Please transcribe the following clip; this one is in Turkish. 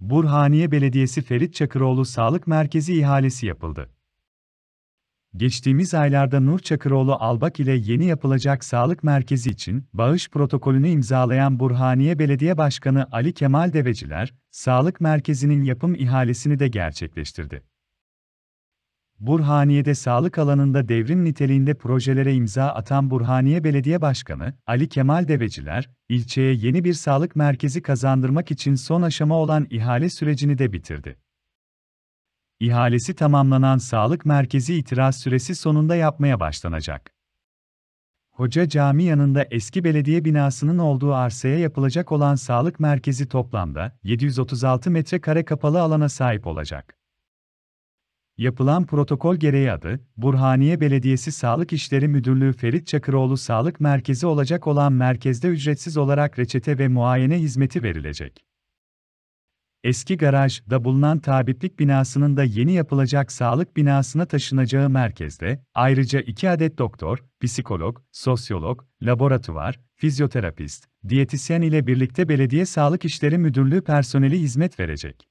Burhaniye Belediyesi Ferit Çakıroğlu Sağlık Merkezi ihalesi yapıldı. Geçtiğimiz aylarda Nur Çakıroğlu Albak ile yeni yapılacak sağlık merkezi için bağış protokolünü imzalayan Burhaniye Belediye Başkanı Ali Kemal Deveciler, sağlık merkezinin yapım ihalesini de gerçekleştirdi. Burhaniye'de sağlık alanında devrim niteliğinde projelere imza atan Burhaniye Belediye Başkanı Ali Kemal Deveciler, ilçeye yeni bir sağlık merkezi kazandırmak için son aşama olan ihale sürecini de bitirdi. İhalesi tamamlanan sağlık merkezi itiraz süresi sonunda yapmaya başlanacak. Hoca Cami yanında eski belediye binasının olduğu arsaya yapılacak olan sağlık merkezi toplamda 736 metrekare kapalı alana sahip olacak. Yapılan protokol gereği adı, Burhaniye Belediyesi Sağlık İşleri Müdürlüğü Ferit Çakıroğlu Sağlık Merkezi olacak olan merkezde ücretsiz olarak reçete ve muayene hizmeti verilecek. Eski garajda bulunan tabiplik binasının da yeni yapılacak sağlık binasına taşınacağı merkezde, ayrıca iki adet doktor, psikolog, sosyolog, laboratuvar, fizyoterapist, diyetisyen ile birlikte Belediye Sağlık işleri Müdürlüğü personeli hizmet verecek.